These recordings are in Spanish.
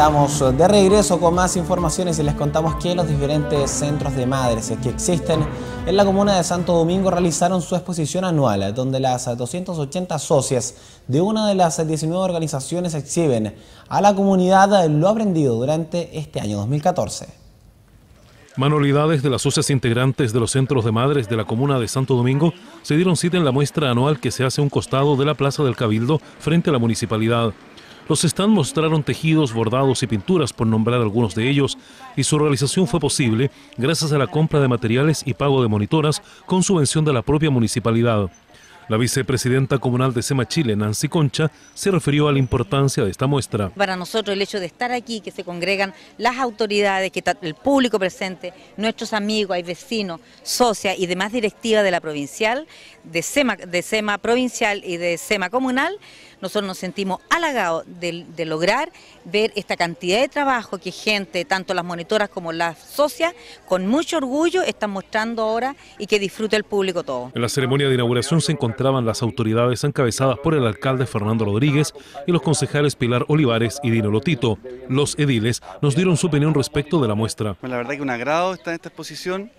estamos de regreso con más informaciones y les contamos que los diferentes centros de madres que existen en la comuna de Santo Domingo realizaron su exposición anual, donde las 280 socias de una de las 19 organizaciones exhiben a la comunidad lo aprendido durante este año 2014. Manualidades de las socias integrantes de los centros de madres de la comuna de Santo Domingo se dieron cita en la muestra anual que se hace a un costado de la Plaza del Cabildo frente a la municipalidad. Los stands mostraron tejidos, bordados y pinturas, por nombrar algunos de ellos, y su realización fue posible gracias a la compra de materiales y pago de monitoras con subvención de la propia municipalidad. La vicepresidenta comunal de SEMA Chile, Nancy Concha, se refirió a la importancia de esta muestra. Para nosotros el hecho de estar aquí, que se congregan las autoridades, que el público presente, nuestros amigos, y vecinos, socias y demás directivas de la provincial, de SEMA, de SEMA provincial y de SEMA comunal, nosotros nos sentimos halagados de, lograr ver esta cantidad de trabajo que gente, tanto las monitoras como las socias, con mucho orgullo están mostrando ahora y que disfrute el público todo. En la ceremonia de inauguración se encontraban las autoridades encabezadas por el alcalde Fernando Rodríguez y los concejales Pilar Olivares y Dino Lotito. Los ediles nos dieron su opinión respecto de la muestra. La verdad que un agrado está en esta exposición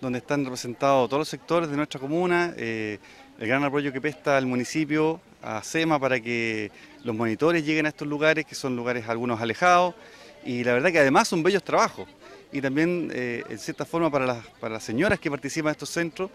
donde están representados todos los sectores de nuestra comuna, eh, el gran apoyo que presta al municipio a SEMA para que los monitores lleguen a estos lugares, que son lugares algunos alejados, y la verdad que además son bellos trabajos. Y también, eh, en cierta forma, para las, señoras que participan en estos centros,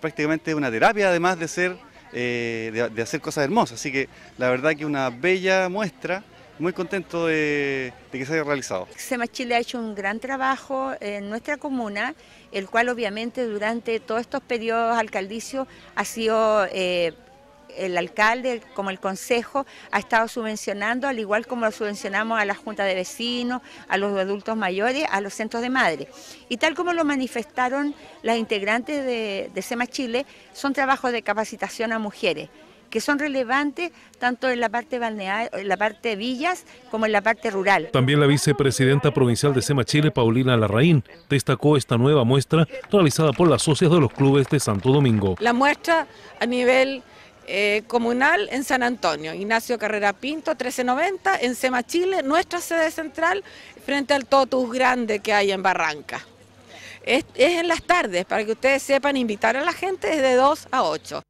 prácticamente es una terapia, además de ser eh, de, hacer cosas hermosas. Así que la verdad que una bella muestra muy contento de, que se haya realizado. SEMA Chile ha hecho un gran trabajo en nuestra comuna, el cual obviamente durante todos estos periodos alcaldicios ha sido... Eh, el alcalde como el consejo ha estado subvencionando, al igual como lo subvencionamos a la junta de vecinos, a los adultos mayores, a los centros de madres. Y tal como lo manifestaron las integrantes de, de SEMA Chile, son trabajos de capacitación a mujeres que son relevantes tanto en la parte en la parte de villas como en la parte rural. También la vicepresidenta provincial de SEMA Chile, Paulina Larraín, destacó esta nueva muestra realizada por las socias de los clubes de Santo Domingo. La muestra a nivel eh, comunal en San Antonio, Ignacio Carrera Pinto, 1390, en SEMA Chile, nuestra sede central, frente al Totus Grande que hay en Barranca. Es, es en las tardes, para que ustedes sepan, invitar a la gente desde 2 a 8.